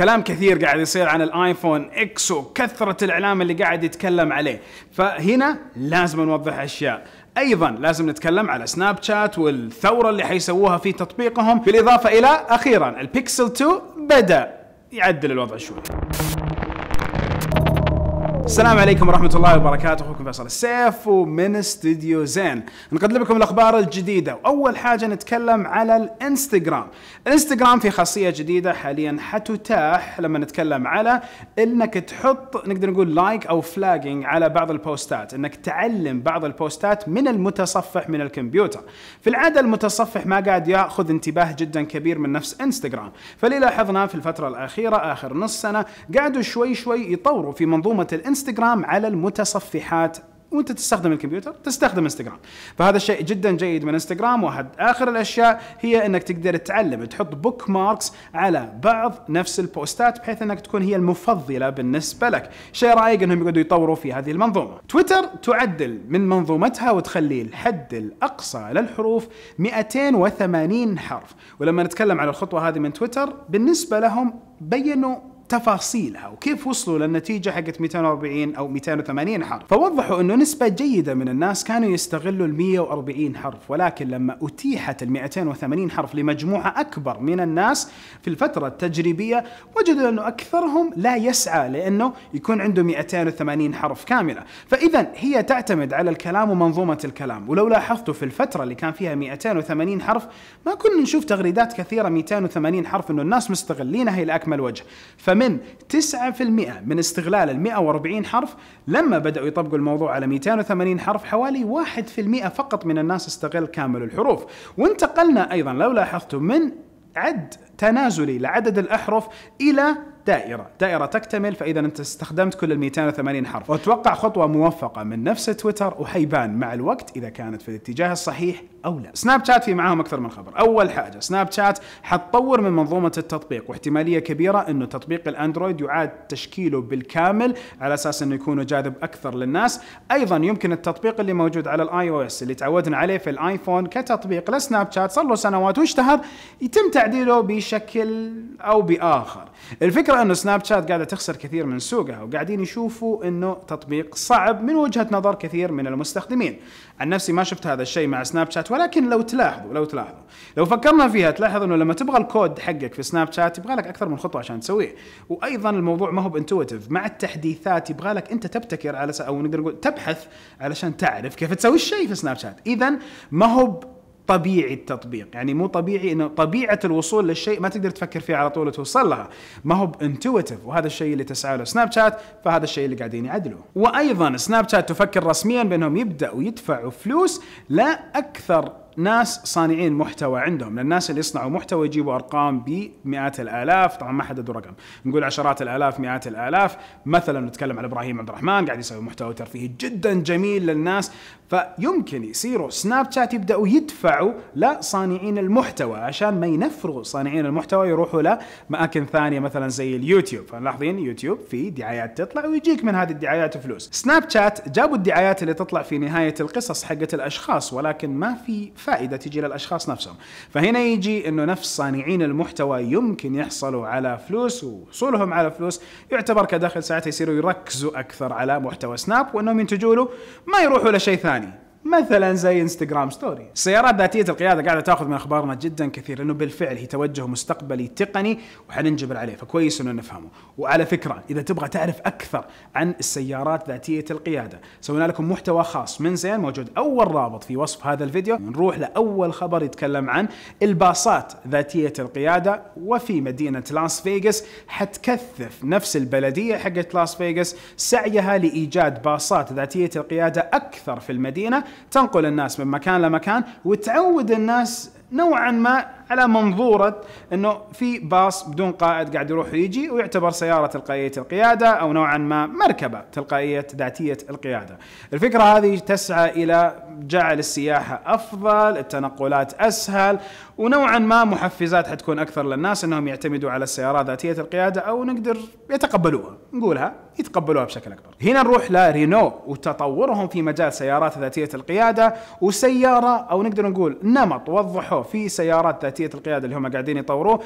كلام كثير قاعد يصير عن الايفون اكس وكثره الاعلام اللي قاعد يتكلم عليه فهنا لازم نوضح اشياء ايضا لازم نتكلم على سناب شات والثوره اللي حيسووها في تطبيقهم بالاضافه الى اخيرا البيكسل 2 بدا يعدل الوضع شوي السلام عليكم ورحمة الله وبركاته أخوكم فيصل السيف ومن استديو زين نقدم لكم الأخبار الجديدة وأول حاجة نتكلم على الانستغرام الانستغرام في خاصية جديدة حاليا حتتاح لما نتكلم على أنك تحط نقدر نقول لايك أو فلاجينج على بعض البوستات أنك تعلم بعض البوستات من المتصفح من الكمبيوتر في العادة المتصفح ما قاعد يأخذ انتباه جدا كبير من نفس انستغرام فاللي لاحظنا في الفترة الأخيرة آخر نص سنة قاعدوا شوي شوي يطوروا في منظومة الانستغرام انستغرام على المتصفحات وانت تستخدم الكمبيوتر تستخدم انستغرام فهذا الشيء جدا جيد من انستغرام واحد اخر الاشياء هي انك تقدر تتعلم تحط بوك ماركس على بعض نفس البوستات بحيث انك تكون هي المفضله بالنسبه لك شيء رايق انهم يقعدوا يطوروا في هذه المنظومه تويتر تعدل من منظومتها وتخلي الحد الاقصى للحروف 280 حرف ولما نتكلم على الخطوه هذه من تويتر بالنسبه لهم بينوا تفاصيلها وكيف وصلوا للنتيجة حقت 240 أو 280 حرف فوضحوا أنه نسبة جيدة من الناس كانوا يستغلوا ال 140 حرف ولكن لما أتيحت ال 280 حرف لمجموعة أكبر من الناس في الفترة التجريبية وجدوا أنه أكثرهم لا يسعى لأنه يكون عنده 280 حرف كاملة فإذا هي تعتمد على الكلام ومنظومة الكلام ولو لاحظتوا في الفترة اللي كان فيها 280 حرف ما كنا نشوف تغريدات كثيرة 280 حرف أنه الناس مستغلينها إلى أكمل وجه فمن من 9% من استغلال ال 140 حرف لما بدأوا يطبقوا الموضوع على 280 حرف حوالي 1% فقط من الناس استغل كامل الحروف وانتقلنا أيضا لو لاحظتم من عد تنازلي لعدد الأحرف إلى دائره دائره تكتمل فاذا انت استخدمت كل ال 280 حرف واتوقع خطوه موفقه من نفس تويتر وحيبان مع الوقت اذا كانت في الاتجاه الصحيح او لا سناب شات في معاهم اكثر من خبر اول حاجه سناب شات حتطور من منظومه التطبيق واحتماليه كبيره انه تطبيق الاندرويد يعاد تشكيله بالكامل على اساس انه يكون جاذب اكثر للناس ايضا يمكن التطبيق اللي موجود على الاي او اس اللي تعودنا عليه في الايفون كتطبيق لسناب شات صار له سنوات واشتهر يتم تعديله بشكل او باخر الفكره الحقيقه انه سناب شات قاعده تخسر كثير من سوقها وقاعدين يشوفوا انه تطبيق صعب من وجهه نظر كثير من المستخدمين عن نفسي ما شفت هذا الشيء مع سناب شات ولكن لو تلاحظوا لو تلاحظوا لو فكرنا فيها تلاحظ انه لما تبغى الكود حقك في سناب شات يبغى لك اكثر من خطوه عشان تسويه وايضا الموضوع ما هو بانتويتيف مع التحديثات يبغى لك انت تبتكر على او نقدر نقول تبحث علشان تعرف كيف تسوي الشيء في سناب شات اذا ما هو طبيعي التطبيق يعني مو طبيعي انه طبيعه الوصول للشيء ما تقدر تفكر فيه على طول وتوصل لها ما هو انتويتف وهذا الشيء اللي تسعى له سناب شات فهذا الشيء اللي قاعدين يعدلوه وايضا سناب شات تفكر رسميا بانهم يبداوا يدفعوا فلوس لا اكثر ناس صانعين محتوى عندهم للناس اللي يصنعوا محتوى يجيبوا ارقام بمئات الالاف طبعا ما حددوا رقم نقول عشرات الالاف مئات الالاف مثلا نتكلم على ابراهيم عبد الرحمن قاعد يسوي محتوى ترفيهي جدا جميل للناس فيمكن يصيروا سناب شات يبداوا يدفعوا لصانعين المحتوى عشان ما ينفروا صانعين المحتوى يروحوا لاماكن ثانيه مثلا زي اليوتيوب فملاحظين يوتيوب في دعايات تطلع ويجيك من هذه الدعايات فلوس سناب شات جابوا الدعايات اللي تطلع في نهايه القصص حقت الاشخاص ولكن ما في فائده تجي للاشخاص نفسهم فهنا يجي انه نفس صانعين المحتوى يمكن يحصلوا على فلوس وحصولهم على فلوس يعتبر كدخل ساعتها يصيروا يركزوا اكثر على محتوى سناب وانهم ينتجوا له ما يروحوا لشيء ثاني مثلا زي انستغرام ستوري السيارات ذاتيه القياده قاعده تاخذ من اخبارنا جدا كثير لانه بالفعل هي توجه مستقبلي تقني وحننجبر عليه فكويس انه نفهمه وعلى فكره اذا تبغى تعرف اكثر عن السيارات ذاتيه القياده سوينا لكم محتوى خاص من زين موجود اول رابط في وصف هذا الفيديو نروح لاول خبر يتكلم عن الباصات ذاتيه القياده وفي مدينه لاس فيغاس حتكثف نفس البلديه حقت لاس فيغاس سعيها لايجاد باصات ذاتيه القياده اكثر في المدينه تنقل الناس من مكان لمكان وتعود الناس نوعا ما على منظوره انه في باص بدون قائد قاعد يروح ويجي ويعتبر سياره تلقائيه القياده او نوعا ما مركبه تلقائيه ذاتيه القياده. الفكره هذه تسعى الى جعل السياحه افضل، التنقلات اسهل، ونوعا ما محفزات حتكون اكثر للناس انهم يعتمدوا على السيارات ذاتيه القياده او نقدر يتقبلوها، نقولها يتقبلوها بشكل اكبر. هنا نروح لرينو وتطورهم في مجال سيارات ذاتيه القياده وسياره او نقدر نقول نمط وضحوه في سيارات ذاتيه ذاتيه القياده اللي هم قاعدين يطوروه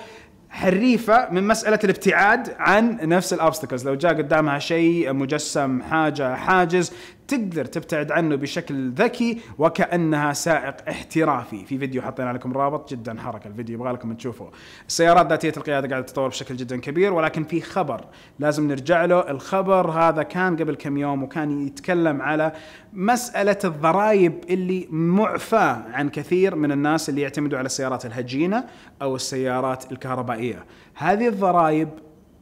حريفه من مساله الابتعاد عن نفس الابستكلز لو جاء قدامها شيء مجسم حاجه حاجز تقدر تبتعد عنه بشكل ذكي وكانها سائق احترافي في فيديو حطينا لكم رابط جدا حركه الفيديو يبغى لكم تشوفوه السيارات ذاتيه القياده قاعده تتطور بشكل جدا كبير ولكن في خبر لازم نرجع له الخبر هذا كان قبل كم يوم وكان يتكلم على مساله الضرائب اللي معفاه عن كثير من الناس اللي يعتمدوا على السيارات الهجينه او السيارات الكهربائيه هذه الضرائب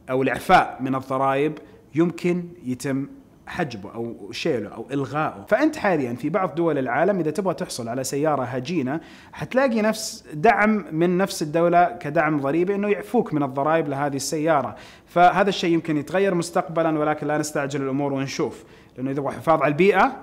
او الاعفاء من الضرائب يمكن يتم حجبه او شيله او الغائه فانت حاليا في بعض دول العالم اذا تبغى تحصل على سياره هجينه حتلاقي نفس دعم من نفس الدوله كدعم ضريبي انه يعفوك من الضرائب لهذه السياره فهذا الشيء يمكن يتغير مستقبلا ولكن لا نستعجل الامور ونشوف لانه اذا حفاظ على البيئه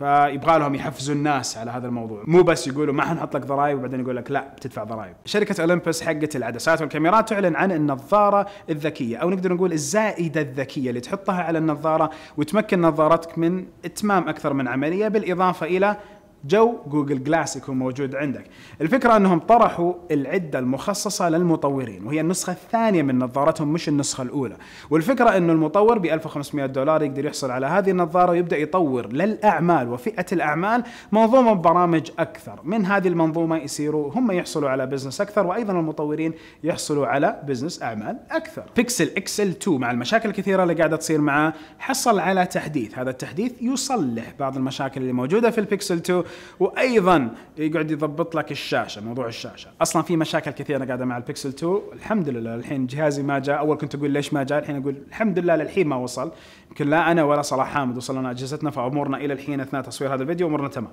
فيبغى لهم يحفزوا الناس على هذا الموضوع مو بس يقولوا ما حنحط لك ضرائب وبعدين يقول لك لا بتدفع ضرائب شركه اولمبس حقت العدسات والكاميرات تعلن عن النظاره الذكيه او نقدر نقول الزائده الذكيه اللي تحطها على النظاره وتمكن نظارتك من اتمام اكثر من عمليه بالاضافه الى جو جوجل جلاس يكون موجود عندك الفكرة أنهم طرحوا العدة المخصصة للمطورين وهي النسخة الثانية من نظارتهم مش النسخة الأولى والفكرة أنه المطور ب 1500 دولار يقدر يحصل على هذه النظارة ويبدأ يطور للأعمال وفئة الأعمال منظومة برامج أكثر من هذه المنظومة يصيروا هم يحصلوا على بزنس أكثر وأيضا المطورين يحصلوا على بزنس أعمال أكثر بيكسل اكسل 2 مع المشاكل الكثيرة اللي قاعدة تصير معاه حصل على تحديث هذا التحديث يصلح بعض المشاكل اللي موجودة في البيكسل 2 وايضا يقعد يضبط لك الشاشه موضوع الشاشه اصلا في مشاكل كثيره قاعده مع البيكسل 2 الحمد لله الحين جهازي ما جاء اول كنت اقول ليش ما جاء الحين اقول الحمد لله للحين ما وصل يمكن لا انا ولا صلاح حامد وصلنا اجهزتنا فامورنا الى الحين اثناء تصوير هذا الفيديو امورنا تمام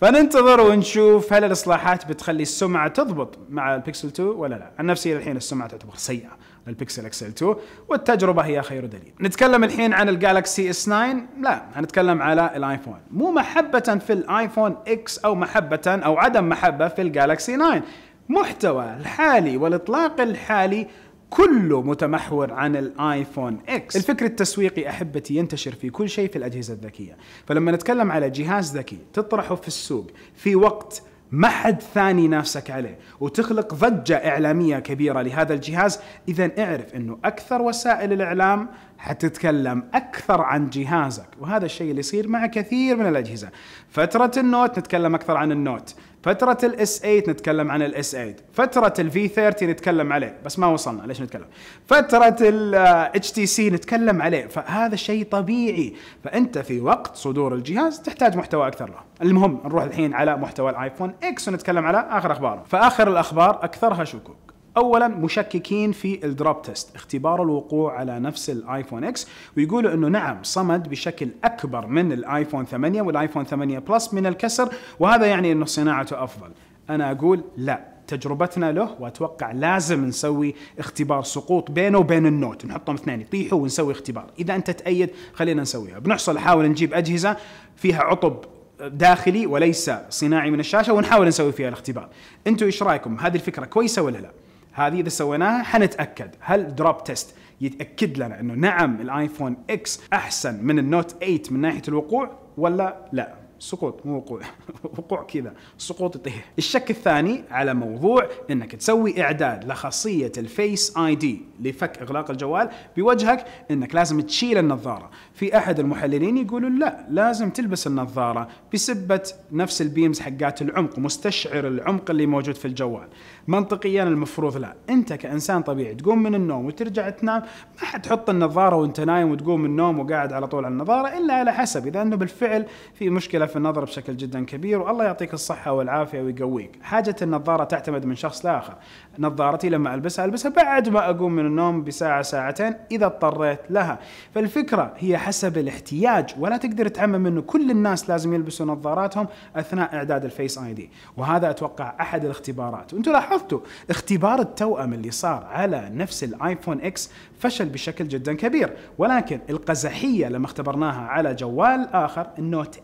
فننتظر ونشوف هل الاصلاحات بتخلي السمعه تضبط مع البيكسل 2 ولا لا عن نفسي الحين السمعه تعتبر سيئه البيكسل اكسل 2 والتجربه هي خير دليل نتكلم الحين عن الجالكسي اس 9 لا هنتكلم على الايفون مو محبه في الايفون اكس او محبه او عدم محبه في الجالكسي 9 محتوى الحالي والاطلاق الحالي كله متمحور عن الايفون اكس الفكر التسويقي احبتي ينتشر في كل شيء في الاجهزه الذكيه فلما نتكلم على جهاز ذكي تطرحه في السوق في وقت ما حد ثاني نفسك عليه وتخلق ضجة إعلامية كبيرة لهذا الجهاز إذا اعرف أنه أكثر وسائل الإعلام حتتكلم أكثر عن جهازك وهذا الشيء اللي يصير مع كثير من الأجهزة فترة النوت نتكلم أكثر عن النوت فترة الاس 8 نتكلم عن الاس 8 فترة الفي 30 نتكلم عليه بس ما وصلنا ليش نتكلم فترة الاتش آه، تي سي نتكلم عليه فهذا شيء طبيعي فانت في وقت صدور الجهاز تحتاج محتوى اكثر له المهم نروح الحين على محتوى الايفون اكس ونتكلم على اخر اخباره فاخر الاخبار اكثرها شكوك اولا مشككين في الدروب تيست اختبار الوقوع على نفس الايفون اكس ويقولوا انه نعم صمد بشكل اكبر من الايفون 8 والايفون 8 بلس من الكسر وهذا يعني انه صناعته افضل انا اقول لا تجربتنا له واتوقع لازم نسوي اختبار سقوط بينه وبين النوت نحطهم اثنين يطيحوا ونسوي اختبار اذا انت تأيد خلينا نسويها بنحصل نحاول نجيب اجهزه فيها عطب داخلي وليس صناعي من الشاشه ونحاول نسوي فيها الاختبار انتم ايش رايكم هذه الفكره كويسه ولا لا هذه اذا سويناها حنتاكد هل دروب تيست يتاكد لنا انه نعم الايفون اكس احسن من النوت 8 من ناحيه الوقوع ولا لا سقوط مو وقوع وقوع كذا سقوط يطيح الشك الثاني على موضوع انك تسوي اعداد لخاصيه الفيس اي دي لفك اغلاق الجوال بوجهك انك لازم تشيل النظاره في احد المحللين يقولون لا لازم تلبس النظاره بسبه نفس البيمز حقات العمق مستشعر العمق اللي موجود في الجوال منطقيا المفروض لا انت كانسان طبيعي تقوم من النوم وترجع تنام ما حتحط النظاره وانت نايم وتقوم من النوم وقاعد على طول على النظاره الا على حسب اذا انه بالفعل في مشكله في النظر بشكل جدا كبير والله يعطيك الصحة والعافية ويقويك حاجة النظارة تعتمد من شخص لآخر نظارتي لما ألبسها ألبسها بعد ما أقوم من النوم بساعة ساعتين إذا اضطريت لها فالفكرة هي حسب الاحتياج ولا تقدر تعمم أنه كل الناس لازم يلبسوا نظاراتهم أثناء إعداد الفيس آي دي وهذا أتوقع أحد الاختبارات وانتم لاحظتوا اختبار التوأم اللي صار على نفس الايفون اكس فشل بشكل جدا كبير ولكن القزحية لما اختبرناها على جوال آخر النوت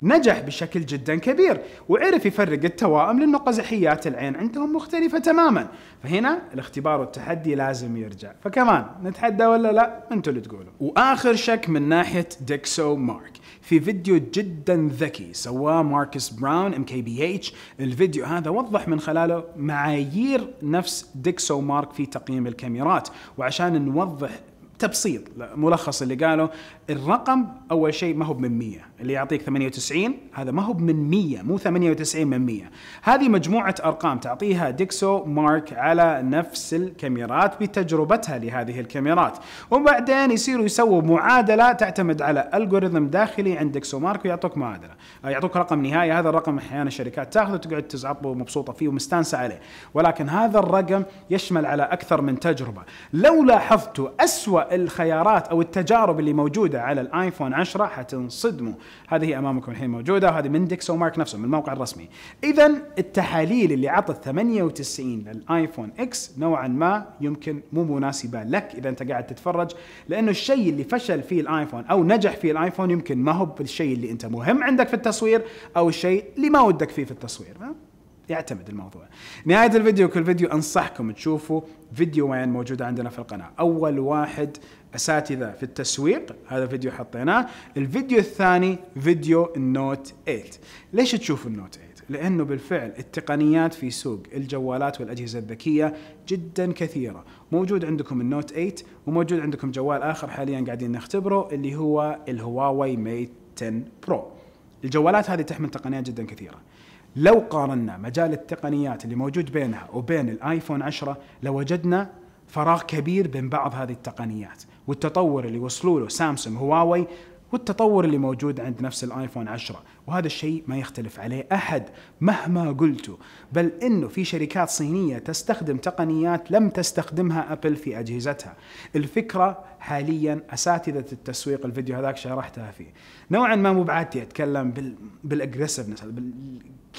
8 نجح بشكل جدا كبير وعرف يفرق التوائم لأنه قزحيات العين عندهم مختلفة تماما فهنا الاختبار والتحدي لازم يرجع فكمان نتحدى ولا لا انتوا اللي تقولوا وآخر شك من ناحية ديكسو مارك في فيديو جدا ذكي سواه ماركس براون ام كي بي اتش الفيديو هذا وضح من خلاله معايير نفس ديكسو مارك في تقييم الكاميرات وعشان نوضح تبسيط ملخص اللي قاله الرقم اول شيء ما هو من 100 اللي يعطيك 98 هذا ما هو من 100 مو 98 من 100 هذه مجموعه ارقام تعطيها ديكسو مارك على نفس الكاميرات بتجربتها لهذه الكاميرات وبعدين يصيروا يسووا معادله تعتمد على الجوريثم داخلي عند ديكسو مارك ويعطوك معادله آه، يعطوك رقم نهائي هذا الرقم احيانا الشركات تاخذه وتقعد تزعط ومبسوطه فيه ومستانسه عليه ولكن هذا الرقم يشمل على اكثر من تجربه لو لاحظتوا اسوأ الخيارات او التجارب اللي موجوده على الايفون 10 حتنصدموا هذه امامكم الحين موجوده وهذه من ديكسو مارك نفسه من الموقع الرسمي اذا التحاليل اللي عطت 98 للايفون اكس نوعا ما يمكن مو مناسبه لك اذا انت قاعد تتفرج لانه الشيء اللي فشل فيه الايفون او نجح فيه الايفون يمكن ما هو بالشيء اللي انت مهم عندك في التصوير او الشيء اللي ما ودك فيه في التصوير يعتمد الموضوع نهاية الفيديو كل فيديو أنصحكم تشوفوا فيديوين موجودة عندنا في القناة أول واحد أساتذة في التسويق هذا فيديو حطيناه الفيديو الثاني فيديو النوت 8 ليش تشوفوا النوت 8 لانه بالفعل التقنيات في سوق الجوالات والاجهزه الذكيه جدا كثيره، موجود عندكم النوت 8 وموجود عندكم جوال اخر حاليا قاعدين نختبره اللي هو الهواوي ميت 10 برو. الجوالات هذه تحمل تقنيات جدا كثيره. لو قارنا مجال التقنيات اللي موجود بينها وبين الايفون 10 لوجدنا لو فراغ كبير بين بعض هذه التقنيات والتطور اللي وصلوا له سامسونج هواوي والتطور اللي موجود عند نفس الايفون 10 وهذا الشيء ما يختلف عليه احد مهما قلته بل انه في شركات صينيه تستخدم تقنيات لم تستخدمها ابل في اجهزتها الفكره حاليا اساتذه التسويق الفيديو هذاك شرحتها فيه نوعا ما مو بعادتي اتكلم بال... بالاجريسفنس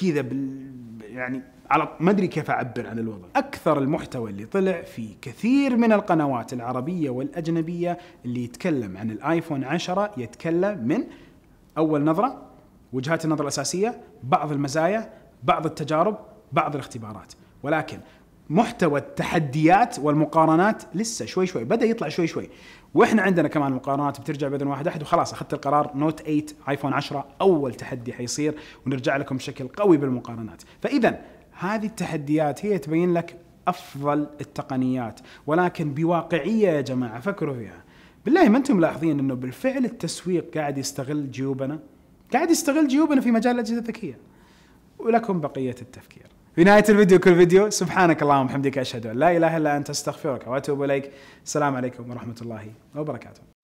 كذا بال يعني على ما ادري كيف اعبر عن الوضع اكثر المحتوى اللي طلع في كثير من القنوات العربيه والاجنبيه اللي يتكلم عن الايفون 10 يتكلم من اول نظره وجهات النظر الاساسيه بعض المزايا بعض التجارب بعض الاختبارات ولكن محتوى التحديات والمقارنات لسه شوي شوي بدا يطلع شوي شوي واحنا عندنا كمان مقارنات بترجع باذن واحد احد وخلاص اخذت القرار نوت 8 ايفون 10 اول تحدي حيصير ونرجع لكم بشكل قوي بالمقارنات فاذا هذه التحديات هي تبين لك افضل التقنيات ولكن بواقعيه يا جماعه فكروا فيها بالله ما انتم ملاحظين انه بالفعل التسويق قاعد يستغل جيوبنا قاعد يستغل جيوبنا في مجال الاجهزه الذكيه ولكم بقيه التفكير في نهاية الفيديو كل فيديو سبحانك اللهم وبحمدك أشهد أن لا إله إلا أنت أستغفرك وأتوب إليك السلام عليكم ورحمة الله وبركاته